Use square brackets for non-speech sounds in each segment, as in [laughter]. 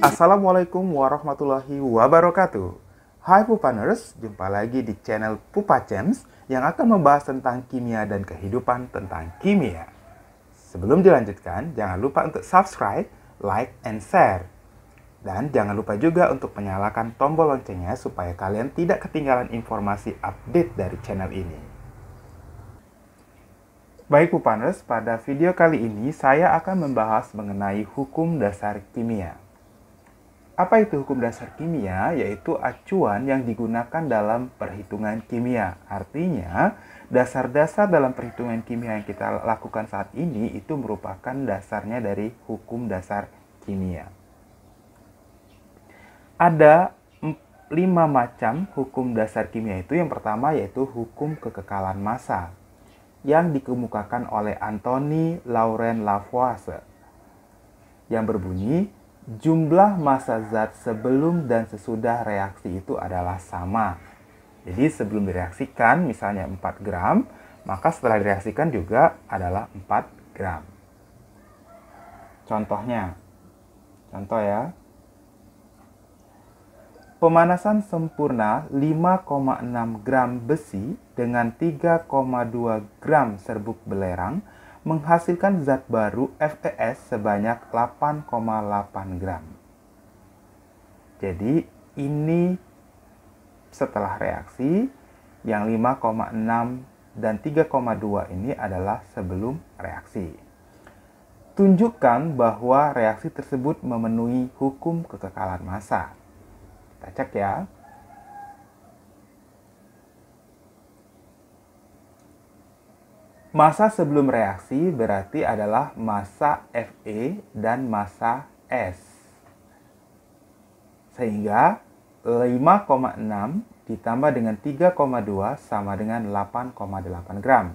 Assalamualaikum warahmatullahi wabarakatuh. Hai Pupaners, jumpa lagi di channel Pupa Chems yang akan membahas tentang kimia dan kehidupan tentang kimia. Sebelum dilanjutkan, jangan lupa untuk subscribe, like, and share. Dan jangan lupa juga untuk menyalakan tombol loncengnya supaya kalian tidak ketinggalan informasi update dari channel ini. Baik Pupaners, pada video kali ini saya akan membahas mengenai hukum dasar kimia. Apa itu hukum dasar kimia? Yaitu acuan yang digunakan dalam perhitungan kimia. Artinya, dasar-dasar dalam perhitungan kimia yang kita lakukan saat ini itu merupakan dasarnya dari hukum dasar kimia. Ada lima macam hukum dasar kimia itu. Yang pertama yaitu hukum kekekalan massa yang dikemukakan oleh Anthony Laurent Lavoisier yang berbunyi jumlah massa zat sebelum dan sesudah reaksi itu adalah sama. Jadi sebelum direaksikan misalnya 4 gram, maka setelah direaksikan juga adalah 4 gram. Contohnya, contoh ya, pemanasan sempurna 5,6 gram besi dengan 3,2 gram serbuk belerang menghasilkan zat baru FES sebanyak 8,8 gram. Jadi ini setelah reaksi yang 5,6 dan 3,2 ini adalah sebelum reaksi. Tunjukkan bahwa reaksi tersebut memenuhi hukum kekekalan massa. Kita cek ya. Masa sebelum reaksi berarti adalah masa Fe dan masa S. Sehingga 5,6 ditambah dengan 3,2 sama dengan 8,8 gram.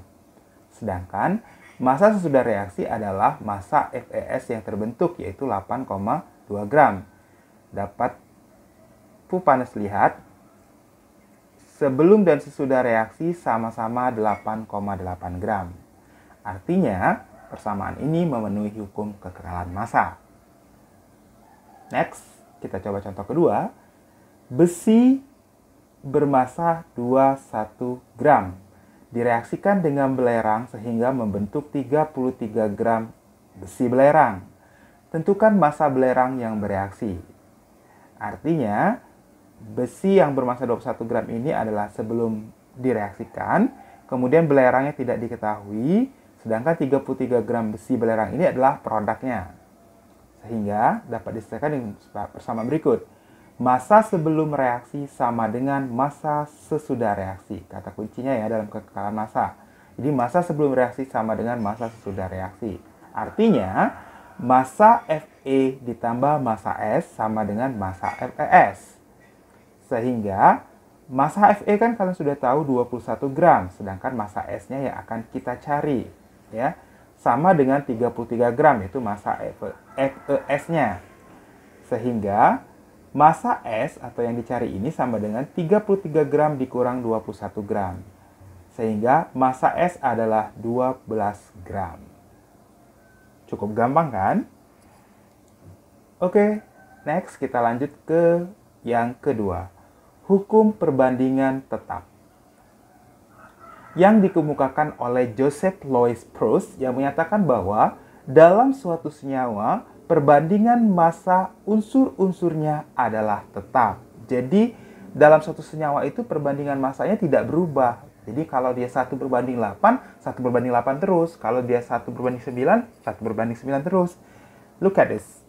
Sedangkan masa sesudah reaksi adalah masa FeS yang terbentuk yaitu 8,2 gram. Dapat Pupanas lihat sebelum dan sesudah reaksi sama-sama 8,8 gram. Artinya, persamaan ini memenuhi hukum kekekalan massa. Next, kita coba contoh kedua. Besi bermassa 21 gram direaksikan dengan belerang sehingga membentuk 33 gram besi belerang. Tentukan massa belerang yang bereaksi. Artinya, besi yang bermassa 21 gram ini adalah sebelum direaksikan, kemudian belerangnya tidak diketahui, sedangkan 33 gram besi belerang ini adalah produknya. Sehingga dapat diselesaikan dengan bersama berikut. Masa sebelum reaksi sama dengan masa sesudah reaksi. Kata kuncinya ya dalam kekekalan masa. Jadi masa sebelum reaksi sama dengan masa sesudah reaksi. Artinya, masa FE ditambah masa S sama dengan masa FES. Sehingga massa FE kan kalian sudah tahu 21 gram, sedangkan massa S-nya yang akan kita cari, ya. Sama dengan 33 gram itu massa FES-nya. Eh, Sehingga massa S atau yang dicari ini sama dengan 33 gram dikurang 21 gram. Sehingga massa S adalah 12 gram. Cukup gampang kan? Oke, next kita lanjut ke yang kedua hukum perbandingan tetap yang dikemukakan oleh Joseph Louis Proust yang menyatakan bahwa dalam suatu senyawa perbandingan massa unsur-unsurnya adalah tetap. Jadi dalam suatu senyawa itu perbandingan masanya tidak berubah. Jadi kalau dia satu berbanding 8, satu berbanding 8 terus. Kalau dia satu berbanding 9, satu berbanding 9 terus. Look at this.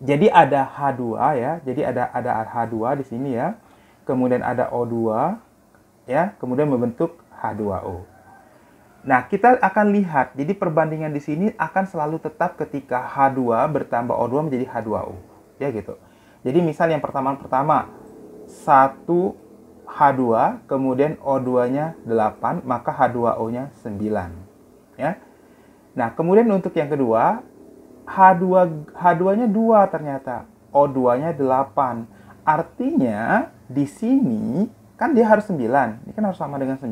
Jadi ada H2 ya. Jadi ada ada H2 di sini ya. Kemudian ada O2 ya, kemudian membentuk H2O. Nah, kita akan lihat jadi perbandingan di sini akan selalu tetap ketika H2 bertambah O2 menjadi H2O. Ya gitu. Jadi misal yang pertama-pertama 1 H2, kemudian O2-nya 8, maka H2O-nya 9. Ya. Nah, kemudian untuk yang kedua, H2 H2-nya 2 ternyata. O2-nya 8. Artinya di sini kan dia harus 9. Ini kan harus sama dengan 9.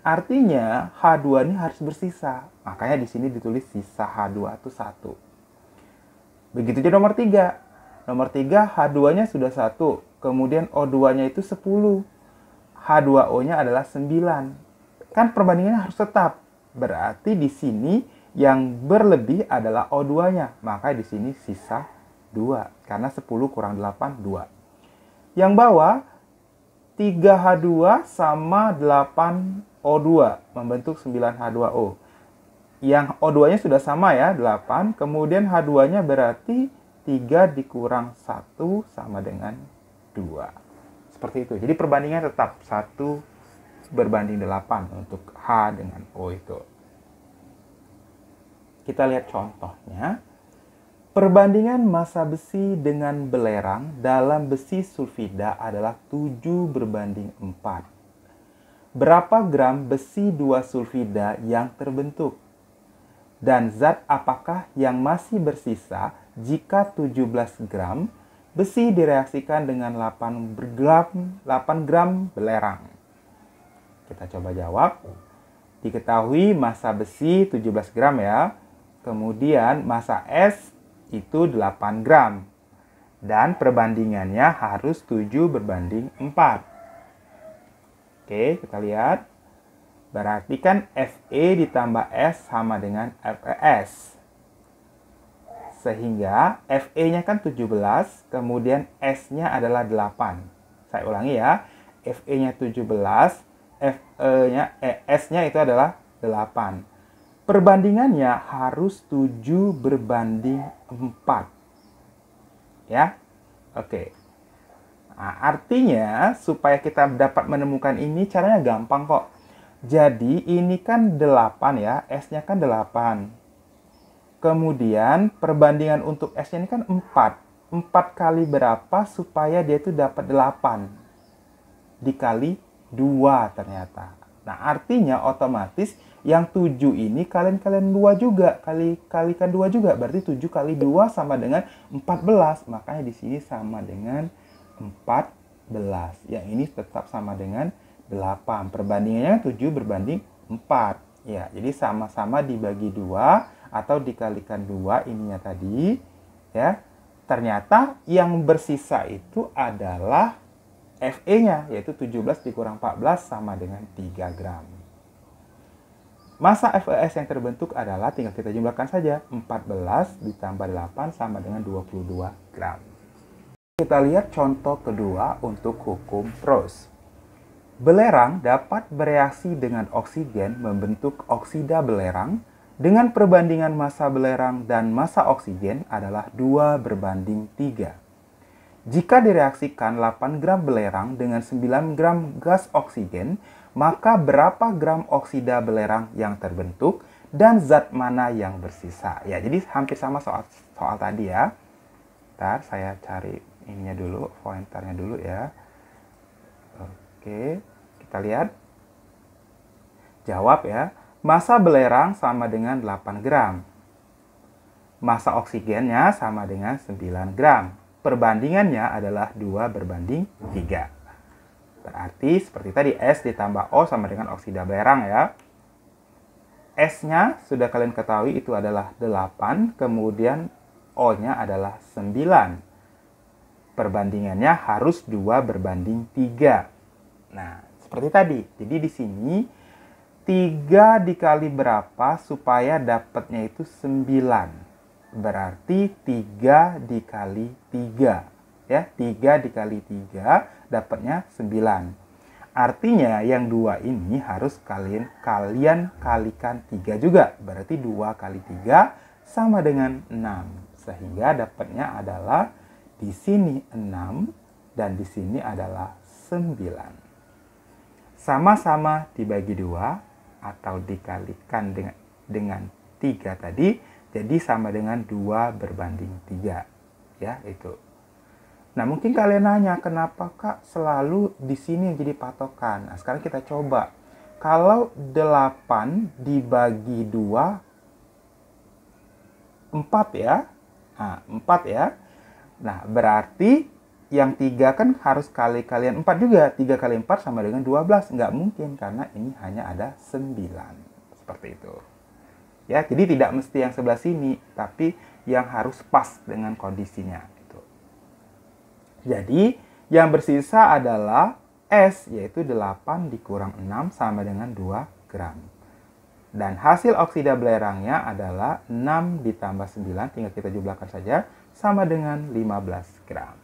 Artinya H2 ini harus bersisa. Makanya di sini ditulis sisa H2 itu 1. Begitu juga nomor 3. Nomor 3 H2-nya sudah 1. Kemudian O2-nya itu 10. H2O-nya adalah 9. Kan perbandingannya harus tetap. Berarti di sini yang berlebih adalah O2-nya, maka di sini sisa 2 karena 10 kurang 8 2. Yang bawah 3H2 sama 8O2 membentuk 9H2O. Yang O2-nya sudah sama ya, 8. Kemudian H2-nya berarti 3 dikurang 1 sama dengan 2. Seperti itu. Jadi perbandingannya tetap 1 berbanding 8 untuk H dengan O itu. Kita lihat contohnya. Perbandingan massa besi dengan belerang dalam besi sulfida adalah 7 berbanding 4. Berapa gram besi 2 sulfida yang terbentuk? Dan zat apakah yang masih bersisa jika 17 gram besi direaksikan dengan 8 gram, 8 gram belerang? Kita coba jawab. Diketahui massa besi 17 gram ya Kemudian massa S itu 8 gram. Dan perbandingannya harus 7 berbanding 4. Oke, kita lihat. Berarti kan FE ditambah S sama dengan FES. Sehingga FE-nya kan 17, kemudian S-nya adalah 8. Saya ulangi ya. FE-nya 17, eh, S-nya itu adalah 8. Perbandingannya harus 7 berbanding 4. Ya. Oke. Nah, artinya supaya kita dapat menemukan ini caranya gampang kok. Jadi ini kan 8 ya, S-nya kan 8. Kemudian perbandingan untuk S-nya ini kan 4. 4 kali berapa supaya dia itu dapat 8? Dikali 2 ternyata. Nah, artinya otomatis yang 7 ini kalian-kalian dua juga, kali kalikan dua juga, berarti 7 kali dua sama dengan 14. Makanya di sini sama dengan 14. Yang ini tetap sama dengan 8. Perbandingannya 7 berbanding 4. Ya, jadi sama-sama dibagi dua atau dikalikan dua ininya tadi, ya. Ternyata yang bersisa itu adalah FE-nya, yaitu 17 dikurang 14 sama dengan 3 gram. Masa FES yang terbentuk adalah tinggal kita jumlahkan saja 14 ditambah 8 sama dengan 22 gram. Kita lihat contoh kedua untuk hukum Proust. Belerang dapat bereaksi dengan oksigen membentuk oksida belerang dengan perbandingan massa belerang dan massa oksigen adalah 2 berbanding 3. Jika direaksikan 8 gram belerang dengan 9 gram gas oksigen, maka berapa gram oksida belerang yang terbentuk dan zat mana yang bersisa. Ya, jadi hampir sama soal soal tadi ya. Ntar saya cari ininya dulu, pointernya dulu ya. Oke, kita lihat. Jawab ya. Masa belerang sama dengan 8 gram. Masa oksigennya sama dengan 9 gram. Perbandingannya adalah 2 berbanding 3. Berarti seperti tadi S ditambah O sama dengan oksida belerang ya. S-nya sudah kalian ketahui itu adalah 8, kemudian O-nya adalah 9. Perbandingannya harus 2 berbanding 3. Nah, seperti tadi. Jadi di sini 3 dikali berapa supaya dapatnya itu 9. Berarti 3 dikali 3 ya 3 dikali 3 dapatnya 9 artinya yang dua ini harus kalian kalian kalikan 3 juga berarti 2 kali 3 sama dengan 6 sehingga dapatnya adalah di sini 6 dan di sini adalah 9 sama-sama dibagi dua atau dikalikan dengan dengan tiga tadi jadi sama dengan dua berbanding tiga ya itu Nah, mungkin kalian nanya, kenapa Kak selalu di sini yang jadi patokan? Nah, sekarang kita coba. Kalau 8 dibagi 2, 4 ya. Nah, 4 ya. Nah, berarti yang 3 kan harus kali kalian 4 juga. 3 kali 4 sama dengan 12. Nggak mungkin karena ini hanya ada 9. Seperti itu. Ya, jadi tidak mesti yang sebelah sini, tapi yang harus pas dengan kondisinya. Jadi, yang bersisa adalah S, yaitu 8 dikurang 6 sama dengan 2 gram. Dan hasil oksida belerangnya adalah 6 ditambah 9, tinggal kita jumlahkan saja, sama dengan 15 gram.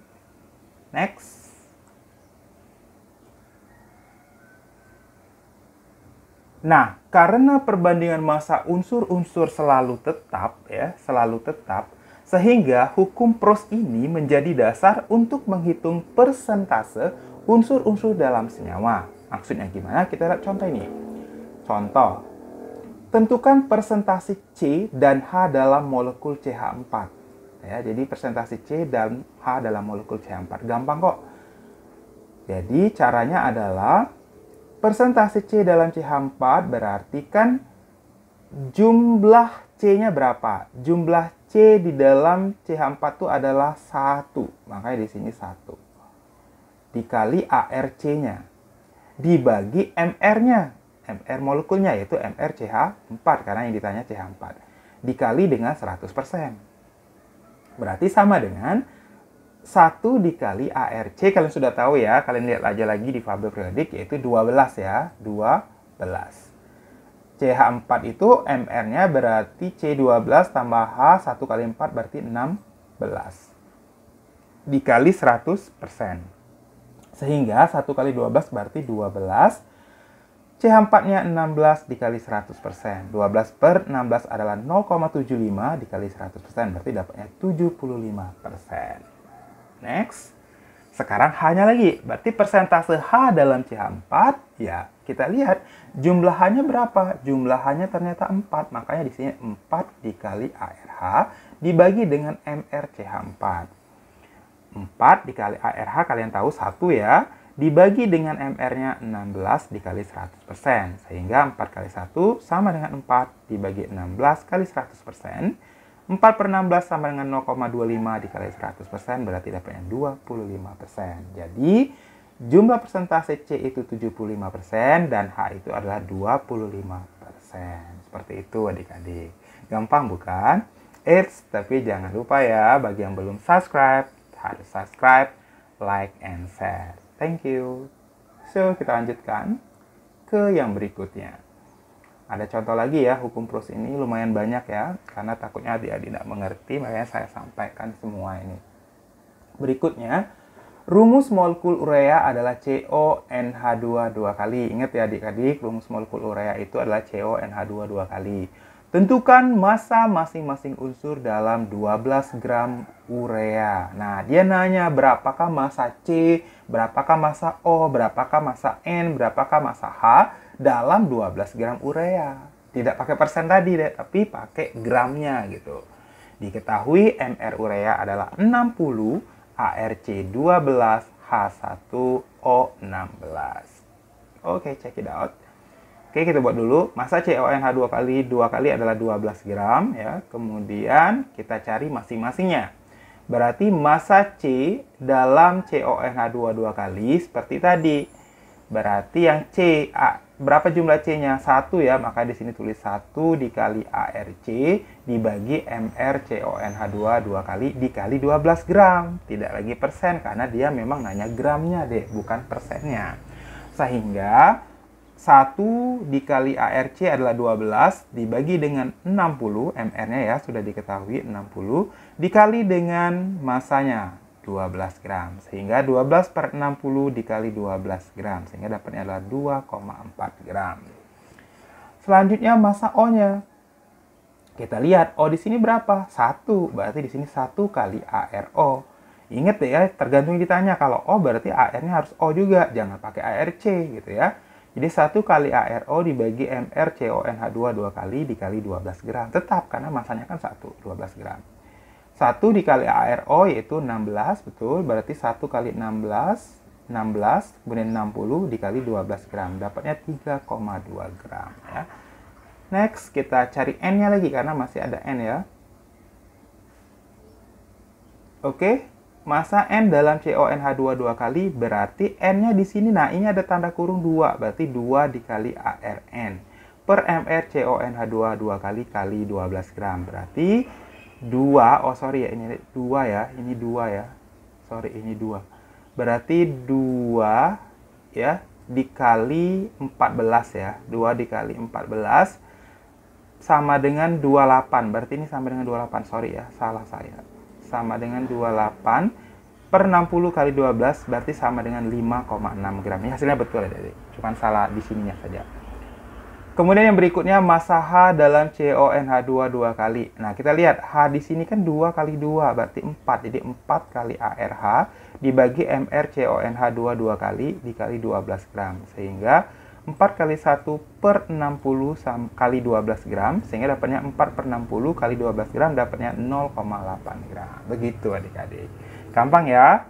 Next. Nah, karena perbandingan massa unsur-unsur selalu tetap ya, selalu tetap, sehingga hukum pros ini menjadi dasar untuk menghitung persentase unsur-unsur dalam senyawa. Maksudnya gimana? Kita lihat contoh ini. Contoh, tentukan persentase C dan H dalam molekul CH4. Ya, jadi persentase C dan H dalam molekul CH4. Gampang kok. Jadi caranya adalah persentase C dalam CH4 berarti kan jumlah C-nya berapa? Jumlah C di dalam CH4 itu adalah 1. Makanya di sini 1. Dikali ARC-nya. Dibagi MR-nya. MR molekulnya yaitu mr ch 4 karena yang ditanya CH4. Dikali dengan 100%. Berarti sama dengan 1 dikali ARC. Kalian sudah tahu ya. Kalian lihat aja lagi di fabel periodik yaitu 12 ya. 12. CH4 itu MR-nya berarti C12 tambah H 1 kali 4 berarti 16. Dikali 100%. Sehingga 1 kali 12 berarti 12. CH4-nya 16 dikali 100%. 12 per 16 adalah 0,75 dikali 100%. Berarti dapatnya 75%. Next. Sekarang H-nya lagi. Berarti persentase H dalam CH4 ya kita lihat jumlahannya berapa? Jumlahannya ternyata 4. Makanya di sini 4 dikali ARH dibagi dengan MRCH4. 4 dikali ARH kalian tahu 1 ya. Dibagi dengan MR-nya 16 dikali 100%. Sehingga 4 kali 1 sama dengan 4 dibagi 16 kali 100%. 4 per 16 sama dengan 0,25 dikali 100% berarti dapatnya 25%. Jadi Jumlah persentase C itu 75% dan H itu adalah 25%. Seperti itu adik-adik. Gampang bukan? Eits, tapi jangan lupa ya bagi yang belum subscribe, harus subscribe, like, and share. Thank you. So, kita lanjutkan ke yang berikutnya. Ada contoh lagi ya, hukum Prus ini lumayan banyak ya, karena takutnya dia tidak mengerti, makanya saya sampaikan semua ini. Berikutnya, Rumus molekul urea adalah CONH2 dua kali. Ingat ya adik-adik, rumus molekul urea itu adalah CONH2 dua kali. Tentukan massa masing-masing unsur dalam 12 gram urea. Nah, dia nanya berapakah massa C, berapakah massa O, berapakah massa N, berapakah massa H dalam 12 gram urea. Tidak pakai persen tadi deh, tapi pakai gramnya gitu. Diketahui MR urea adalah 60 ARC12H1O16. Oke, okay, check it out. Oke, okay, kita buat dulu. Masa CONH2 kali 2 kali adalah 12 gram ya. Kemudian kita cari masing-masingnya. Berarti masa C dalam CONH2 2 kali seperti tadi. Berarti yang C A berapa jumlah C-nya? Satu ya, maka di sini tulis satu dikali ARC dibagi MRCONH2 dua kali dikali 12 gram. Tidak lagi persen, karena dia memang nanya gramnya deh, bukan persennya. Sehingga satu dikali ARC adalah 12 dibagi dengan 60, MR-nya ya sudah diketahui 60, dikali dengan masanya 12 gram. Sehingga 12 per 60 dikali 12 gram. Sehingga dapatnya adalah 2,4 gram. Selanjutnya masa O-nya. Kita lihat O di sini berapa? 1. Berarti di sini 1 kali ARO. Ingat ya, tergantung ditanya. Kalau O berarti AR-nya harus O juga. Jangan pakai ARC gitu ya. Jadi 1 kali ARO dibagi MR CONH2 2 kali dikali 12 gram. Tetap karena masanya kan 1, 12 gram. 1 dikali ARO yaitu 16, betul. Berarti 1 kali 16, 16, kemudian 60 dikali 12 gram. Dapatnya 3,2 gram ya. Next, kita cari N-nya lagi karena masih ada N ya. Oke, masa N dalam CONH2 2 kali berarti N-nya di sini. Nah, ini ada tanda kurung 2, berarti 2 dikali ARN per MR CONH2 2 kali kali 12 gram. Berarti 2 oh sorry ya ini 2 ya ini 2 ya sorry ini 2 berarti 2 ya dikali 14 ya 2 dikali 14 sama dengan 28 berarti ini sama dengan 28 sorry ya salah saya sama dengan 28 per 60 kali 12 berarti sama dengan 5,6 gram ini hasilnya betul ya Dede. cuman salah di sininya saja Kemudian yang berikutnya masa H dalam CONH2 dua kali. Nah, kita lihat H di sini kan dua kali dua berarti 4. Jadi 4 kali ARH dibagi MR CONH2 dua kali dikali 12 gram. Sehingga 4 kali 1 per 60 kali 12 gram. Sehingga dapatnya 4 per 60 kali 12 gram dapatnya 0,8 gram. Begitu adik-adik. Gampang ya?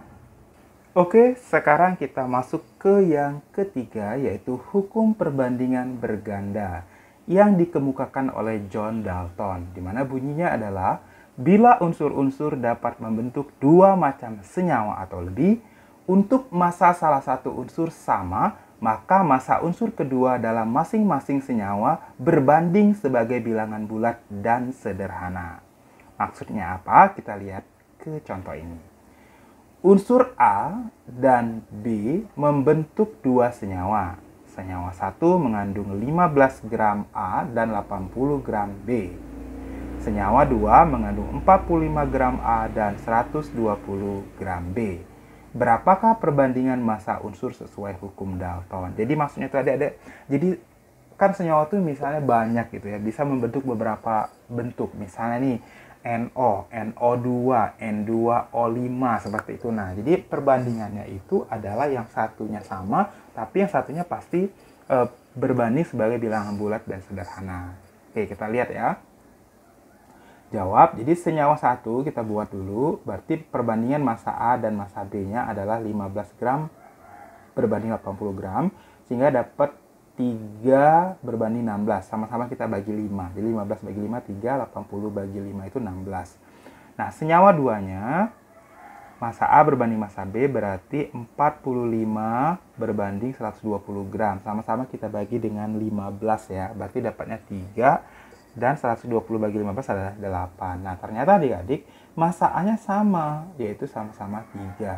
Oke, sekarang kita masuk ke yang ketiga yaitu hukum perbandingan berganda yang dikemukakan oleh John Dalton di mana bunyinya adalah bila unsur-unsur dapat membentuk dua macam senyawa atau lebih untuk masa salah satu unsur sama maka masa unsur kedua dalam masing-masing senyawa berbanding sebagai bilangan bulat dan sederhana. Maksudnya apa? Kita lihat ke contoh ini. Unsur A dan B membentuk dua senyawa. Senyawa satu mengandung 15 gram A dan 80 gram B. Senyawa 2 mengandung 45 gram A dan 120 gram B. Berapakah perbandingan massa unsur sesuai hukum Dalton? Jadi maksudnya itu ada ada jadi kan senyawa itu misalnya banyak gitu ya, bisa membentuk beberapa bentuk. Misalnya nih NO, NO2, N2O5 seperti itu. Nah, jadi perbandingannya itu adalah yang satunya sama, tapi yang satunya pasti e, berbanding sebagai bilangan bulat dan sederhana. Oke, kita lihat ya. Jawab, jadi senyawa satu kita buat dulu, berarti perbandingan massa A dan massa B-nya adalah 15 gram berbanding 80 gram, sehingga dapat 3 berbanding 16. Sama-sama kita bagi 5. Jadi 15 bagi 5, 3. 80 bagi 5 itu 16. Nah, senyawa duanya, masa A berbanding masa B berarti 45 berbanding 120 gram. Sama-sama kita bagi dengan 15 ya. Berarti dapatnya 3 dan 120 bagi 15 adalah 8. Nah, ternyata adik-adik, masa A-nya sama, yaitu sama-sama 3.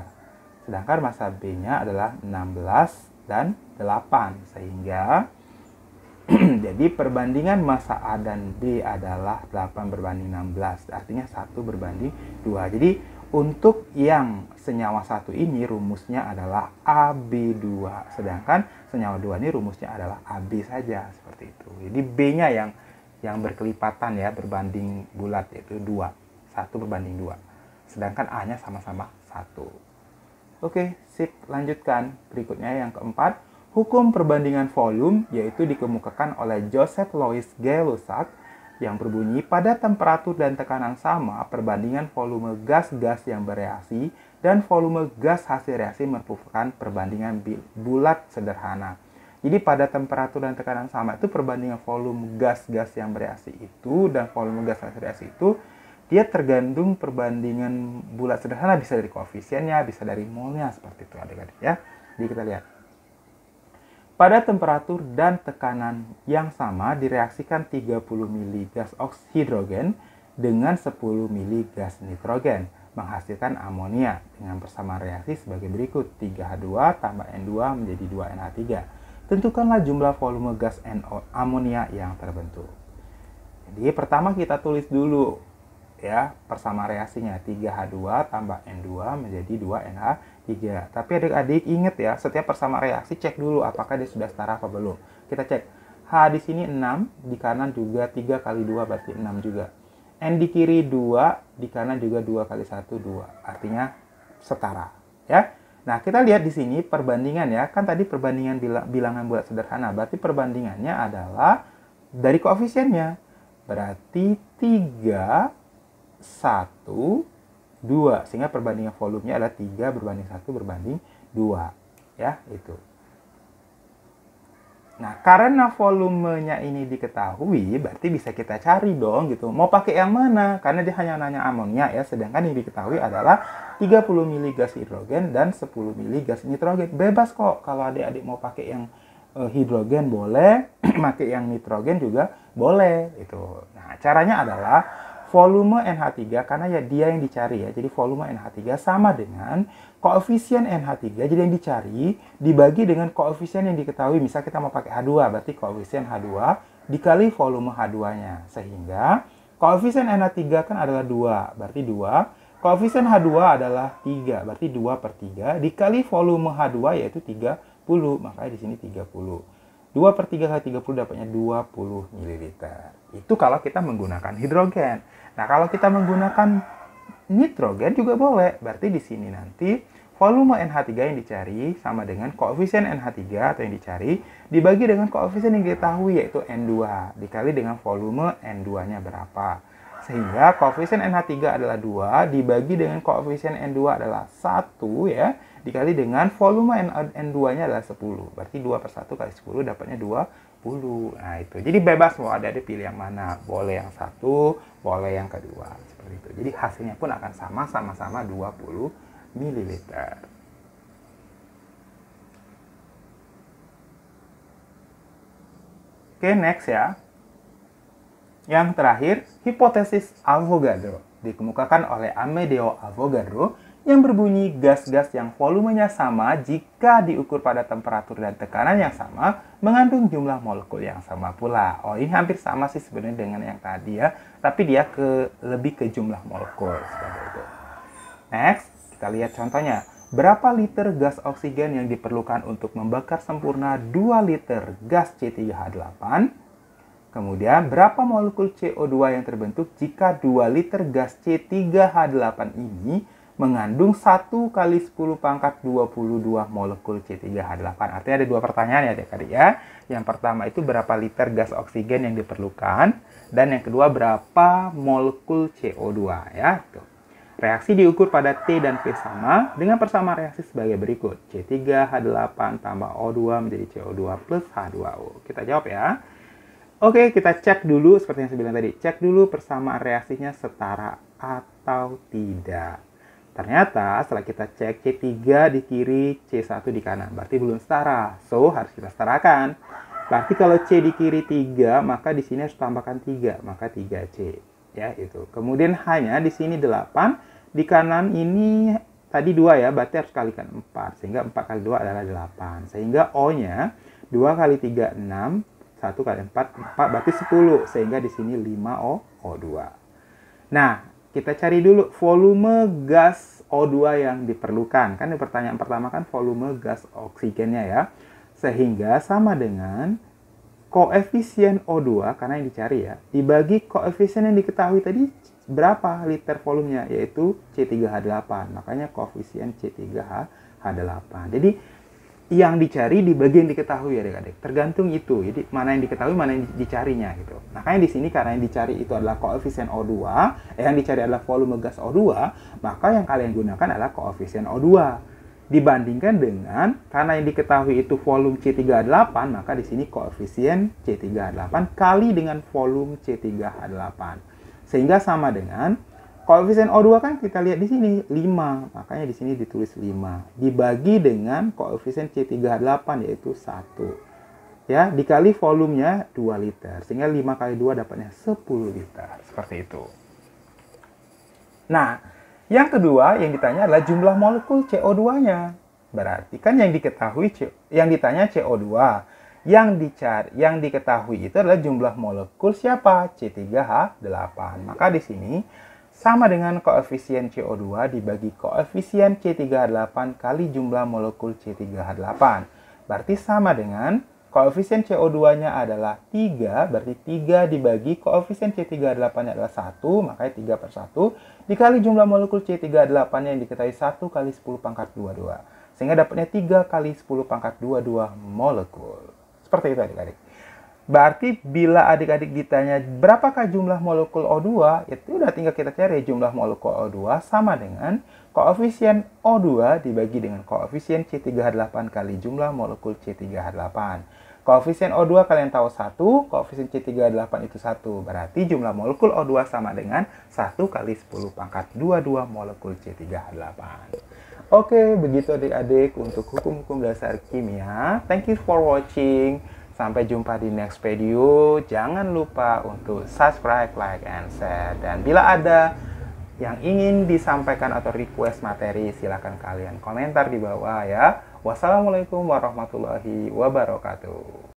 Sedangkan masa B-nya adalah 16 dan 8 sehingga [clears throat] jadi perbandingan masa A dan B adalah 8 berbanding 16 artinya 1 berbanding 2 jadi untuk yang senyawa satu ini rumusnya adalah AB2 sedangkan senyawa 2 ini rumusnya adalah AB saja seperti itu jadi B nya yang yang berkelipatan ya berbanding bulat yaitu 2 1 berbanding 2 sedangkan A nya sama-sama 1 oke sip lanjutkan berikutnya yang keempat Hukum perbandingan volume yaitu dikemukakan oleh Joseph Louis Gay-Lussac yang berbunyi pada temperatur dan tekanan sama perbandingan volume gas-gas yang bereaksi dan volume gas hasil reaksi merupakan perbandingan bulat sederhana. Jadi pada temperatur dan tekanan sama itu perbandingan volume gas-gas yang bereaksi itu dan volume gas hasil reaksi itu dia tergantung perbandingan bulat sederhana bisa dari koefisiennya, bisa dari molnya seperti itu adik-adik ya. Jadi kita lihat. Pada temperatur dan tekanan yang sama direaksikan 30 mL gas oksidrogen dengan 10 mL gas nitrogen menghasilkan amonia dengan persamaan reaksi sebagai berikut 3H2 tambah N2 menjadi 2NH3. Tentukanlah jumlah volume gas NO amonia yang terbentuk. Jadi pertama kita tulis dulu ya persamaan reaksinya 3H2 tambah N2 menjadi 2NH3. 3. Tapi adik-adik ingat ya, setiap persamaan reaksi cek dulu apakah dia sudah setara apa belum. Kita cek. H di sini 6, di kanan juga 3 kali 2 berarti 6 juga. N di kiri 2, di kanan juga 2 kali 1, 2. Artinya setara. ya. Nah, kita lihat di sini perbandingan ya. Kan tadi perbandingan bila, bilangan bulat sederhana. Berarti perbandingannya adalah dari koefisiennya. Berarti 3, 1, 2. Sehingga perbandingan volumenya adalah 3 berbanding 1 berbanding 2. Ya, itu. Nah, karena volumenya ini diketahui, berarti bisa kita cari dong gitu. Mau pakai yang mana? Karena dia hanya nanya amonia ya, sedangkan yang diketahui adalah 30 mili gas hidrogen dan 10 mili gas nitrogen. Bebas kok kalau adik-adik mau pakai yang uh, hidrogen boleh, [clears throat] pakai yang nitrogen juga boleh itu. Nah, caranya adalah volume NH3 karena ya dia yang dicari ya. Jadi volume NH3 sama dengan koefisien NH3. Jadi yang dicari dibagi dengan koefisien yang diketahui. Misal kita mau pakai H2, berarti koefisien H2 dikali volume H2-nya. Sehingga koefisien NH3 kan adalah 2, berarti 2. Koefisien H2 adalah 3, berarti 2 per 3 dikali volume H2 yaitu 30. Makanya di sini 30. 2 per 3 kali 30 dapatnya 20 ml. Itu kalau kita menggunakan hidrogen. Nah, kalau kita menggunakan nitrogen juga boleh. Berarti di sini nanti volume NH3 yang dicari sama dengan koefisien NH3 atau yang dicari dibagi dengan koefisien yang diketahui yaitu N2 dikali dengan volume N2-nya berapa. Sehingga koefisien NH3 adalah 2 dibagi dengan koefisien N2 adalah 1 ya, dikali dengan volume N, 2 nya adalah 10. Berarti 2 per 1 kali 10 dapatnya 20. Nah itu, jadi bebas mau ada di pilih yang mana. Boleh yang satu, boleh yang kedua. Seperti itu. Jadi hasilnya pun akan sama, sama-sama 20 ml. Oke, okay, next ya. Yang terakhir, hipotesis Avogadro dikemukakan oleh Amedeo Avogadro yang berbunyi gas-gas yang volumenya sama jika diukur pada temperatur dan tekanan yang sama mengandung jumlah molekul yang sama pula. Oh ini hampir sama sih sebenarnya dengan yang tadi ya, tapi dia ke lebih ke jumlah molekul seperti itu. Next, kita lihat contohnya. Berapa liter gas oksigen yang diperlukan untuk membakar sempurna 2 liter gas C3H8? Kemudian, berapa molekul CO2 yang terbentuk jika 2 liter gas C3H8 ini mengandung 1 kali 10 pangkat 22 molekul C3H8? Artinya ada dua pertanyaan ya Dekari ya. Yang pertama itu berapa liter gas oksigen yang diperlukan? Dan yang kedua berapa molekul CO2 ya. Tuh. Reaksi diukur pada T dan P sama dengan persamaan reaksi sebagai berikut. C3H8 tambah O2 menjadi CO2 plus H2O. Kita jawab ya. Oke, kita cek dulu seperti yang saya bilang tadi. Cek dulu persamaan reaksinya setara atau tidak. Ternyata setelah kita cek C3 di kiri, C1 di kanan. Berarti belum setara. So, harus kita setarakan. Berarti kalau C di kiri 3, maka di sini harus tambahkan 3. Maka 3C. Ya, itu. Kemudian hanya di sini 8. Di kanan ini tadi 2 ya, berarti harus kalikan 4. Sehingga 4 kali 2 adalah 8. Sehingga O-nya 2 kali 3, 6. 1 kali 4, 4 berarti 10. Sehingga di sini 5 O2. o Nah, kita cari dulu volume gas O2 yang diperlukan. Kan di pertanyaan pertama kan volume gas oksigennya ya. Sehingga sama dengan koefisien O2, karena yang dicari ya, dibagi koefisien yang diketahui tadi berapa liter volumenya, yaitu C3H8. Makanya koefisien C3H8. Jadi, yang dicari di bagian diketahui ya adik-adik tergantung itu jadi mana yang diketahui mana yang dicarinya gitu makanya di sini karena yang dicari itu adalah koefisien O2 eh, yang dicari adalah volume gas O2 maka yang kalian gunakan adalah koefisien O2 dibandingkan dengan karena yang diketahui itu volume C3H8 maka di sini koefisien C3H8 kali dengan volume C3H8 sehingga sama dengan Koefisien O2 kan kita lihat di sini 5, makanya di sini ditulis 5. Dibagi dengan koefisien c 3 h 8 yaitu 1. Ya, dikali volumenya 2 liter. Sehingga 5 kali 2 dapatnya 10 liter. Seperti itu. Nah, yang kedua yang ditanya adalah jumlah molekul CO2-nya. Berarti kan yang diketahui yang ditanya CO2. Yang dicari, yang diketahui itu adalah jumlah molekul siapa? C3H8. Maka di sini sama dengan koefisien CO2 dibagi koefisien c 3 h 8 kali jumlah molekul c 3 h 8 Berarti sama dengan koefisien CO2-nya adalah 3, berarti 3 dibagi koefisien C38-nya 3 adalah 1, makanya 3 per 1, dikali jumlah molekul C38 3 h yang diketahui 1 kali 10 pangkat 22. Sehingga dapatnya 3 kali 10 pangkat 22 molekul. Seperti itu adik-adik. Berarti bila adik-adik ditanya berapakah jumlah molekul O2, itu udah tinggal kita cari jumlah molekul O2 sama dengan koefisien O2 dibagi dengan koefisien C3H8 kali jumlah molekul C3H8. Koefisien O2 kalian tahu 1, koefisien C3H8 itu 1. Berarti jumlah molekul O2 sama dengan 1 kali 10 pangkat 22 molekul C3H8. Oke, begitu adik-adik untuk hukum-hukum dasar kimia. Thank you for watching. Sampai jumpa di next video. Jangan lupa untuk subscribe, like, and share. Dan bila ada yang ingin disampaikan atau request materi, silahkan kalian komentar di bawah ya. Wassalamualaikum warahmatullahi wabarakatuh.